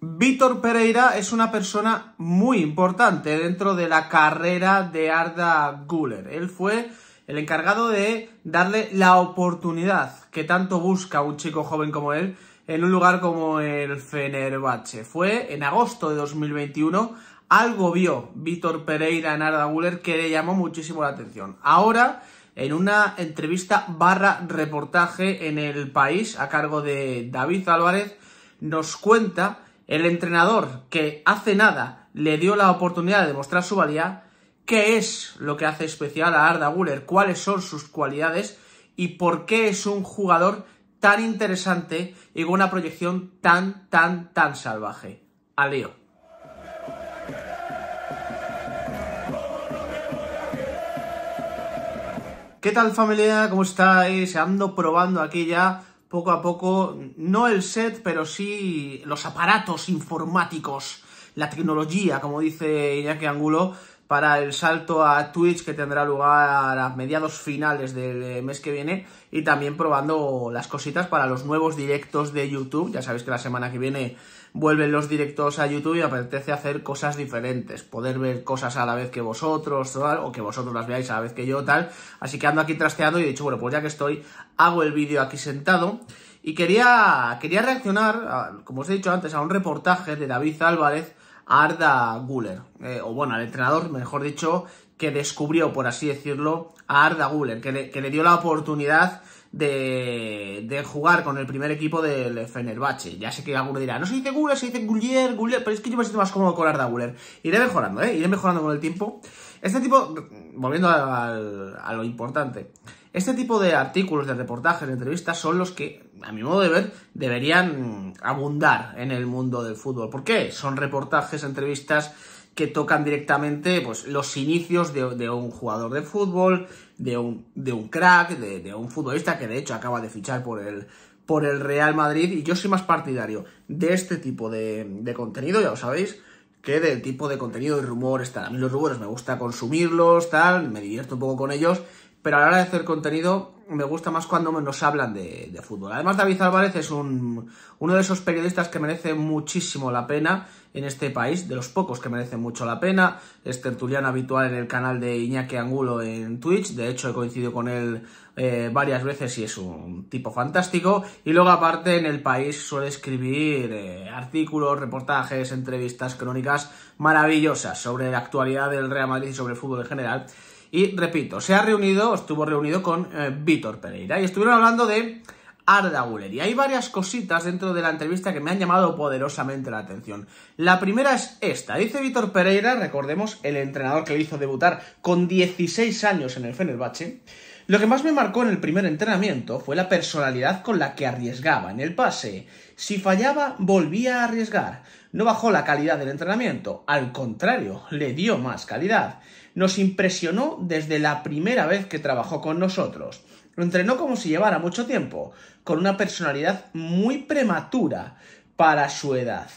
Víctor Pereira es una persona muy importante dentro de la carrera de Arda Guller. Él fue el encargado de darle la oportunidad que tanto busca un chico joven como él en un lugar como el Fenerbahce. Fue en agosto de 2021, algo vio Víctor Pereira en Arda Guller que le llamó muchísimo la atención. Ahora, en una entrevista barra reportaje en El País a cargo de David Álvarez, nos cuenta el entrenador que hace nada le dio la oportunidad de demostrar su valía, qué es lo que hace especial a Arda Guller, cuáles son sus cualidades y por qué es un jugador tan interesante y con una proyección tan, tan, tan salvaje. Al ¿Qué tal familia? ¿Cómo estáis? Ando probando aquí ya poco a poco, no el set, pero sí los aparatos informáticos, la tecnología, como dice Iñaki Angulo, para el salto a Twitch que tendrá lugar a mediados finales del eh, mes que viene y también probando las cositas para los nuevos directos de YouTube. Ya sabéis que la semana que viene vuelven los directos a YouTube y apetece hacer cosas diferentes, poder ver cosas a la vez que vosotros, o que vosotros las veáis a la vez que yo, tal. Así que ando aquí trasteando y he dicho, bueno, pues ya que estoy, hago el vídeo aquí sentado. Y quería, quería reaccionar, como os he dicho antes, a un reportaje de David Álvarez a Arda Guller, eh, o bueno, al entrenador, mejor dicho, que descubrió, por así decirlo, a Arda Guller, que le, que le dio la oportunidad de, jugar con el primer equipo del Fenerbahce. Ya sé que alguno dirá, no se dice Guller, se dice Gullier, Guller, pero es que yo me siento más cómodo con Arda Guller. Iré mejorando, ¿eh? Iré mejorando con el tiempo. Este tipo, volviendo a, lo importante, este tipo de artículos, de reportajes, de entrevistas son los que, a mi modo de ver, deberían abundar en el mundo del fútbol. ¿Por qué? Son reportajes, entrevistas que tocan directamente pues, los inicios de, de, un jugador de fútbol, de un, de un crack, de, de, un futbolista que de hecho acaba de fichar por el, por el Real Madrid. Y yo soy más partidario de este tipo de, de contenido, ya lo sabéis, que del tipo de contenido y rumores. Tal. A mí los rumores me gusta consumirlos, tal, me divierto un poco con ellos, pero a la hora de hacer contenido me gusta más cuando nos hablan de, fútbol. Además, David Álvarez es un, uno de esos periodistas que merece muchísimo la pena en este país, de los pocos que merecen mucho la pena. Es tertuliano habitual en el canal de Iñaki Angulo en Twitch. De hecho, he coincidido con él eh, varias veces y es un tipo fantástico. Y luego, aparte, en el país suele escribir eh, artículos, reportajes, entrevistas, crónicas maravillosas sobre la actualidad del Real Madrid y sobre el fútbol en general. Y repito, se ha reunido, estuvo reunido con eh, Víctor Pereira y estuvieron hablando de Arda Güler Y hay varias cositas dentro de la entrevista que me han llamado poderosamente la atención. La primera es esta. Dice Víctor Pereira, recordemos, el entrenador que le hizo debutar con 16 años en el Fenerbahce, lo que más me marcó en el primer entrenamiento fue la personalidad con la que arriesgaba en el pase. Si fallaba, volvía a arriesgar. No bajó la calidad del entrenamiento, al contrario, le dio más calidad. Nos impresionó desde la primera vez que trabajó con nosotros. Lo entrenó como si llevara mucho tiempo, con una personalidad muy prematura para su edad.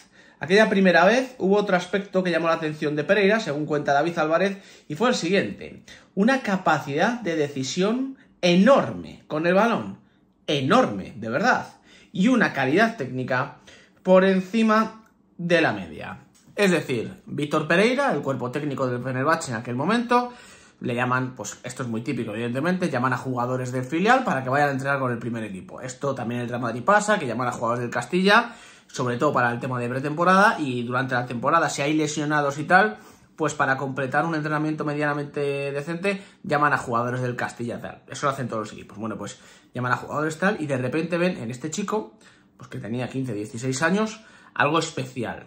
Aquella primera vez hubo otro aspecto que llamó la atención de Pereira, según cuenta David Álvarez, y fue el siguiente, una capacidad de decisión enorme con el balón, enorme, de verdad, y una calidad técnica por encima de la media. Es decir, Víctor Pereira, el cuerpo técnico del Fenerbahce en aquel momento, le llaman, pues esto es muy típico, evidentemente, llaman a jugadores del filial para que vayan a entrenar con el primer equipo. Esto también el drama Madrid pasa, que llaman a jugadores del Castilla sobre todo para el tema de pretemporada y durante la temporada, si hay lesionados y tal, pues para completar un entrenamiento medianamente decente, llaman a jugadores del Castilla tal. Eso lo hacen todos los equipos. Bueno, pues llaman a jugadores tal y de repente ven en este chico, pues que tenía 15, 16 años, algo especial.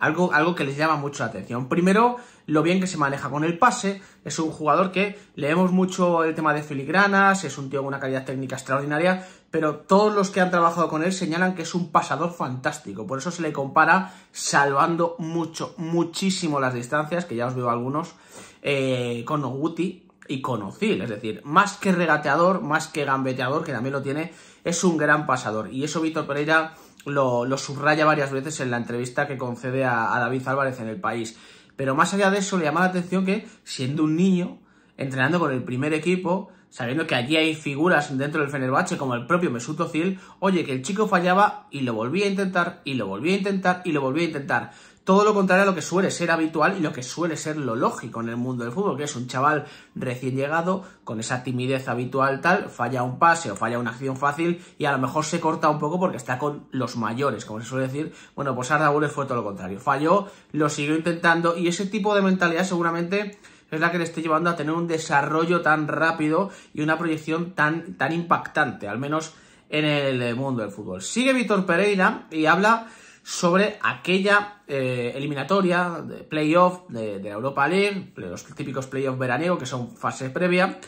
Algo, algo que les llama mucho la atención. Primero, lo bien que se maneja con el pase. Es un jugador que leemos mucho el tema de filigranas, es un tío con una calidad técnica extraordinaria, pero todos los que han trabajado con él señalan que es un pasador fantástico. Por eso se le compara salvando mucho, muchísimo las distancias, que ya os veo algunos, eh, con Oguti y con Ozil. Es decir, más que regateador, más que gambeteador, que también lo tiene, es un gran pasador. Y eso Víctor Pereira lo, subraya varias veces en la entrevista que concede a, David Álvarez en el país. Pero más allá de eso, le llama la atención que, siendo un niño, entrenando con el primer equipo, sabiendo que allí hay figuras dentro del Fenerbahce como el propio Mesut Özil, oye, que el chico fallaba y lo volvía a intentar, y lo volvía a intentar, y lo volvía a intentar. Todo lo contrario a lo que suele ser habitual y lo que suele ser lo lógico en el mundo del fútbol, que es un chaval recién llegado, con esa timidez habitual tal, falla un pase o falla una acción fácil y a lo mejor se corta un poco porque está con los mayores, como se suele decir. Bueno, pues Arda Güler fue todo lo contrario. Falló, lo siguió intentando y ese tipo de mentalidad seguramente es la que le esté llevando a tener un desarrollo tan rápido y una proyección tan, tan impactante, al menos en el mundo del fútbol. Sigue Víctor Pereira y habla sobre aquella eh, eliminatoria de playoff de, de, Europa League, los típicos playoff veraniego que son fase previa,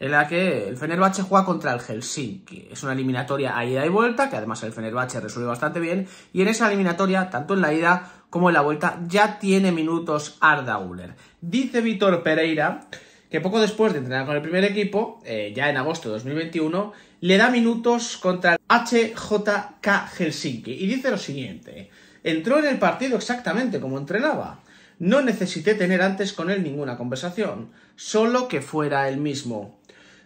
en la que el Fenerbahce juega contra el Helsinki. Es una eliminatoria a ida y vuelta, que además el Fenerbahce resuelve bastante bien, y en esa eliminatoria, tanto en la ida como en la vuelta, ya tiene minutos Arda Uller. Dice Víctor Pereira que poco después de entrenar con el primer equipo, eh, ya en agosto de 2021, le da minutos contra el HJK Helsinki y dice lo siguiente, entró en el partido exactamente como entrenaba. No necesité tener antes con él ninguna conversación, solo que fuera él mismo.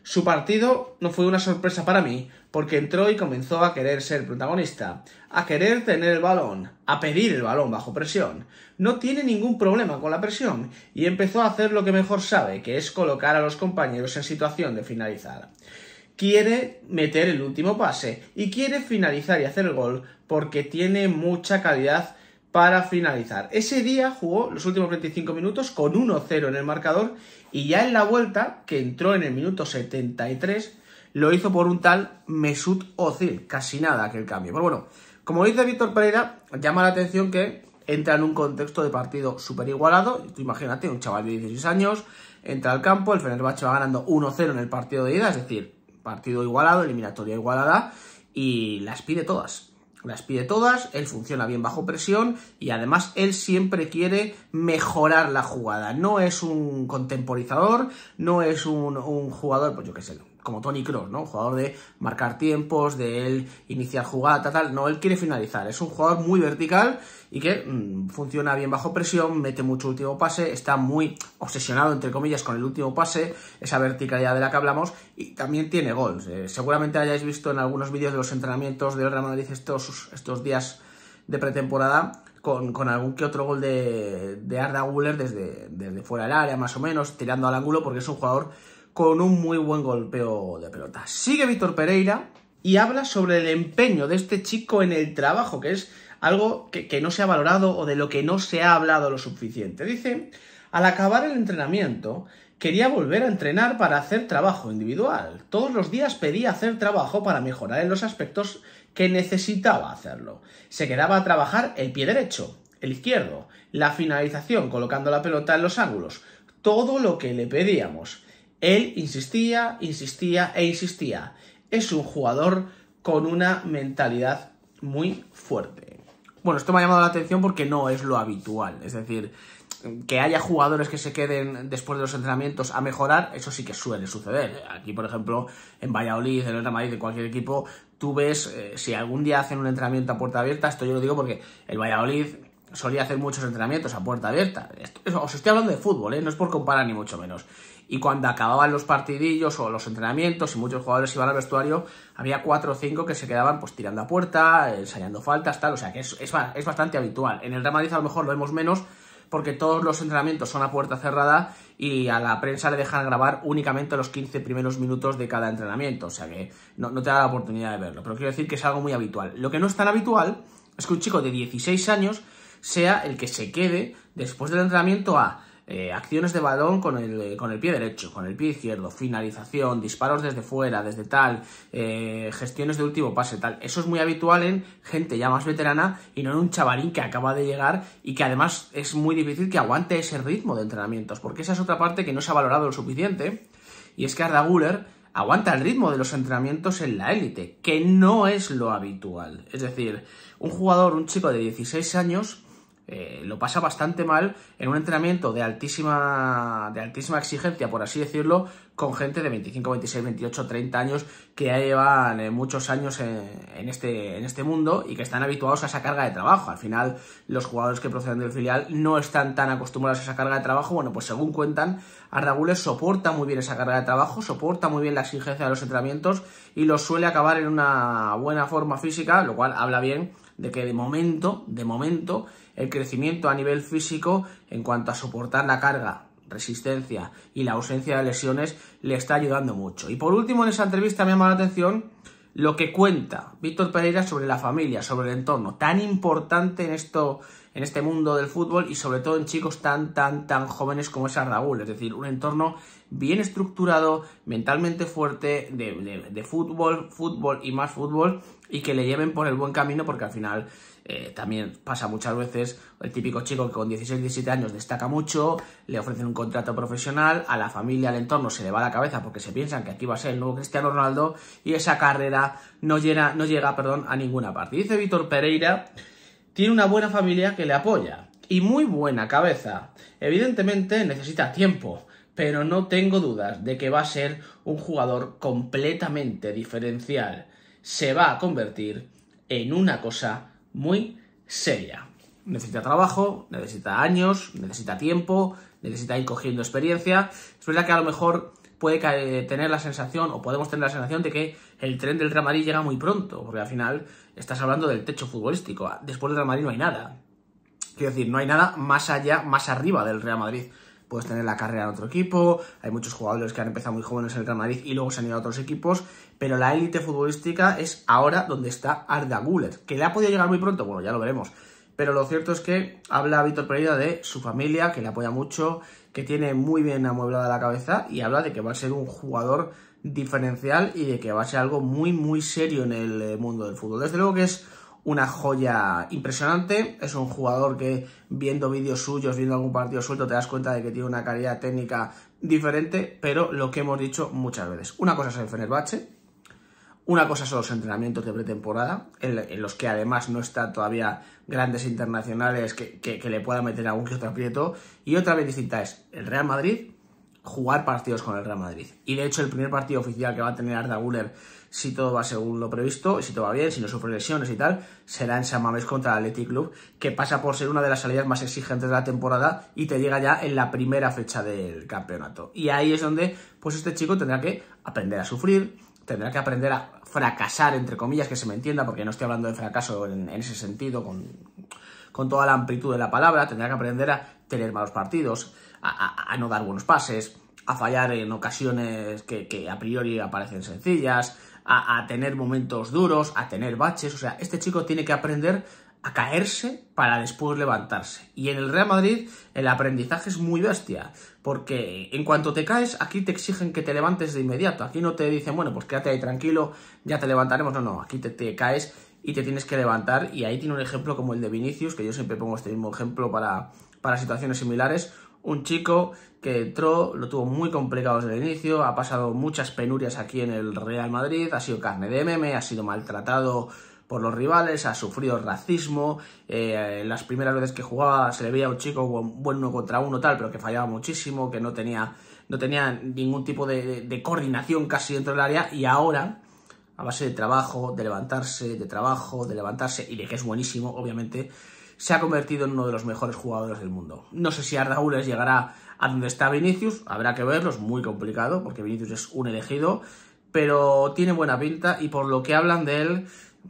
Su partido no fue una sorpresa para mí, porque entró y comenzó a querer ser protagonista, a querer tener el balón, a pedir el balón bajo presión. No tiene ningún problema con la presión y empezó a hacer lo que mejor sabe, que es colocar a los compañeros en situación de finalizar. Quiere meter el último pase y quiere finalizar y hacer el gol porque tiene mucha calidad para finalizar. Ese día jugó los últimos 25 minutos con 1-0 en el marcador y ya en la vuelta, que entró en el minuto 73, lo hizo por un tal Mesut Ozil, casi nada aquel cambio. Pero bueno, como dice Víctor Pereira, llama la atención que entra en un contexto de partido super igualado. imagínate, un chaval de 16 años entra al campo, el Fenerbahce va ganando 1-0 en el partido de ida, es decir, partido igualado, eliminatoria igualada, y las pide todas las pide todas, él funciona bien bajo presión y además él siempre quiere mejorar la jugada. No es un contemporizador, no es un, jugador, pues yo qué sé, como Tony Kroos, ¿no? Un jugador de marcar tiempos, de él iniciar jugada, tal, No, él quiere finalizar. Es un jugador muy vertical y que mm, funciona bien bajo presión, mete mucho último pase, está muy obsesionado, entre comillas, con el último pase, esa verticalidad de la que hablamos, y también tiene gols. Eh, seguramente hayáis visto en algunos vídeos de los entrenamientos de Real Madrid estos, estos días de pretemporada con, algún que otro gol de, de Arda Guller desde, desde fuera del área, más o menos, tirando al ángulo, porque es un jugador con un muy buen golpeo de pelota. Sigue Víctor Pereira y habla sobre el empeño de este chico en el trabajo, que es algo que, no se ha valorado o de lo que no se ha hablado lo suficiente. Dice, al acabar el entrenamiento, quería volver a entrenar para hacer trabajo individual. Todos los días pedía hacer trabajo para mejorar en los aspectos que necesitaba hacerlo. Se quedaba a trabajar el pie derecho, el izquierdo, la finalización colocando la pelota en los ángulos, todo lo que le pedíamos. Él insistía, insistía e insistía. Es un jugador con una mentalidad muy fuerte. Bueno, esto me ha llamado la atención porque no es lo habitual. Es decir, que haya jugadores que se queden después de los entrenamientos a mejorar, eso sí que suele suceder. Aquí, por ejemplo, en Valladolid, en el Madrid, en cualquier equipo, tú ves, eh, si algún día hacen un entrenamiento a puerta abierta, esto yo lo digo porque el Valladolid solía hacer muchos entrenamientos a puerta abierta. os estoy hablando de fútbol, ¿eh? no es por comparar ni mucho menos. Y cuando acababan los partidillos o los entrenamientos y muchos jugadores iban al vestuario, había cuatro o cinco que se quedaban pues tirando a puerta, ensayando faltas, tal. O sea que es, bastante habitual. En el Real Madrid a lo mejor lo vemos menos porque todos los entrenamientos son a puerta cerrada y a la prensa le dejan grabar únicamente los 15 primeros minutos de cada entrenamiento. O sea que no, no te da la oportunidad de verlo. Pero quiero decir que es algo muy habitual. Lo que no es tan habitual es que un chico de 16 años sea el que se quede después del entrenamiento a eh, acciones de balón con el, eh, con el, pie derecho, con el pie izquierdo, finalización, disparos desde fuera, desde tal, eh, gestiones de último pase, tal. Eso es muy habitual en gente ya más veterana y no en un chavalín que acaba de llegar y que además es muy difícil que aguante ese ritmo de entrenamientos, porque esa es otra parte que no se ha valorado lo suficiente y es que Arda Guller aguanta el ritmo de los entrenamientos en la élite, que no es lo habitual. Es decir, un jugador, un chico de 16 años, eh, lo pasa bastante mal en un entrenamiento de altísima, de altísima exigencia, por así decirlo, con gente de 25, 26, 28, 30 años que ya llevan eh, muchos años en, este, en este mundo y que están habituados a esa carga de trabajo. Al final, los jugadores que proceden del filial no están tan acostumbrados a esa carga de trabajo. Bueno, pues según cuentan, Ardagules soporta muy bien esa carga de trabajo, soporta muy bien la exigencia de los entrenamientos y los suele acabar en una buena forma física, lo cual habla bien de que de momento, de momento, el crecimiento a nivel físico en cuanto a soportar la carga resistencia y la ausencia de lesiones le está ayudando mucho. Y por último, en esa entrevista me llama la atención lo que cuenta Víctor Pereira sobre la familia, sobre el entorno, tan importante en esto, en este mundo del fútbol y sobre todo en chicos tan, tan, tan jóvenes como es Raúl, es decir, un entorno bien estructurado, mentalmente fuerte, de fútbol, fútbol y más fútbol, y que le lleven por el buen camino, porque al final eh, también pasa muchas veces el típico chico que con 16, 17 años destaca mucho, le ofrecen un contrato profesional, a la familia, al entorno se le va la cabeza porque se piensan que aquí va a ser el nuevo Cristiano Ronaldo y esa carrera no llega, no llega perdón, a ninguna parte. Dice Víctor Pereira, tiene una buena familia que le apoya y muy buena cabeza. Evidentemente necesita tiempo, pero no tengo dudas de que va a ser un jugador completamente diferencial. Se va a convertir en una cosa muy seria. Necesita trabajo, necesita años, necesita tiempo, necesita ir cogiendo experiencia. Es verdad que a lo mejor puede eh, tener la sensación, o podemos tener la sensación de que el tren del Real Madrid llega muy pronto, porque al final estás hablando del techo futbolístico. Ah, después del Real Madrid no hay nada. Quiero decir, no hay nada más allá, más arriba del Real Madrid puedes tener la carrera en otro equipo, hay muchos jugadores que han empezado muy jóvenes en el Real Madrid y luego se han ido a otros equipos, pero la élite futbolística es ahora donde está Arda Gullet, que le ha podido llegar muy pronto, bueno, ya lo veremos, pero lo cierto es que habla Víctor Pereira de su familia, que le apoya mucho, que tiene muy bien amueblada la cabeza y habla de que va a ser un jugador diferencial y de que va a ser algo muy, muy serio en el eh, mundo del fútbol. Desde luego que es una joya impresionante. Es un jugador que viendo vídeos suyos, viendo algún partido suelto, te das cuenta de que tiene una calidad técnica diferente, pero lo que hemos dicho muchas veces. Una cosa es el Fenerbahce, una cosa son los entrenamientos de pretemporada, en, los que además no están todavía grandes internacionales que, le puedan meter algún que otro aprieto, y otra vez distinta es el Real Madrid, jugar partidos con el Real Madrid. Y de hecho el primer partido oficial que va a tener Arda Guller si todo va según lo previsto, si todo va bien, si no sufre lesiones y tal, será en Mames contra el Athletic Club, que pasa por ser una de las salidas más exigentes de la temporada y te llega ya en la primera fecha del campeonato. Y ahí es donde, pues este chico tendrá que aprender a sufrir, tendrá que aprender a fracasar, entre comillas, que se me entienda, porque no estoy hablando de fracaso en, ese sentido, con, con toda la amplitud de la palabra, tendrá que aprender a tener malos partidos, a, no dar buenos pases, a fallar en ocasiones que, que, a priori aparecen sencillas, a, tener momentos duros, a tener baches. O sea, este chico tiene que aprender a caerse para después levantarse. Y en el Real Madrid el aprendizaje es muy bestia, porque en cuanto te caes, aquí te exigen que te levantes de inmediato. Aquí no te dicen, bueno, pues quédate ahí tranquilo, ya te levantaremos. No, no, aquí te, te caes y te tienes que levantar. Y ahí tiene un ejemplo como el de Vinicius, que yo siempre pongo este mismo ejemplo para, para situaciones similares un chico que entró, lo tuvo muy complicado desde el inicio, ha pasado muchas penurias aquí en el Real Madrid, ha sido carne de meme, ha sido maltratado por los rivales, ha sufrido racismo, eh, las primeras veces que jugaba se le veía un chico bueno contra uno tal, pero que fallaba muchísimo, que no tenía, no tenía ningún tipo de, de coordinación casi dentro del área y ahora a base de trabajo, de levantarse, de trabajo, de levantarse y de que es buenísimo, obviamente, se ha convertido en uno de los mejores jugadores del mundo. No sé si Arda llegará a donde está Vinicius, habrá que verlo, es muy complicado porque Vinicius es un elegido, pero tiene buena pinta y por lo que hablan de él,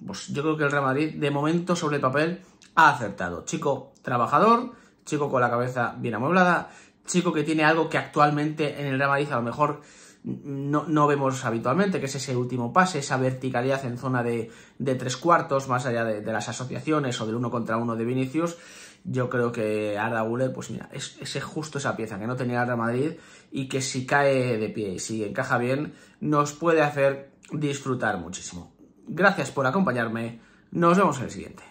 pues yo creo que el Real Madrid de momento sobre el papel ha acertado. Chico trabajador, chico con la cabeza bien amueblada, chico que tiene algo que actualmente en el Real Madrid a lo mejor no, vemos habitualmente, que es ese último pase, esa verticalidad en zona de, tres cuartos, más allá de, las asociaciones o del uno contra uno de Vinicius. Yo creo que Arda Güler pues mira, es, es, justo esa pieza que no tenía Arda Madrid y que si cae de pie y si encaja bien, nos puede hacer disfrutar muchísimo. Gracias por acompañarme, nos vemos en el siguiente.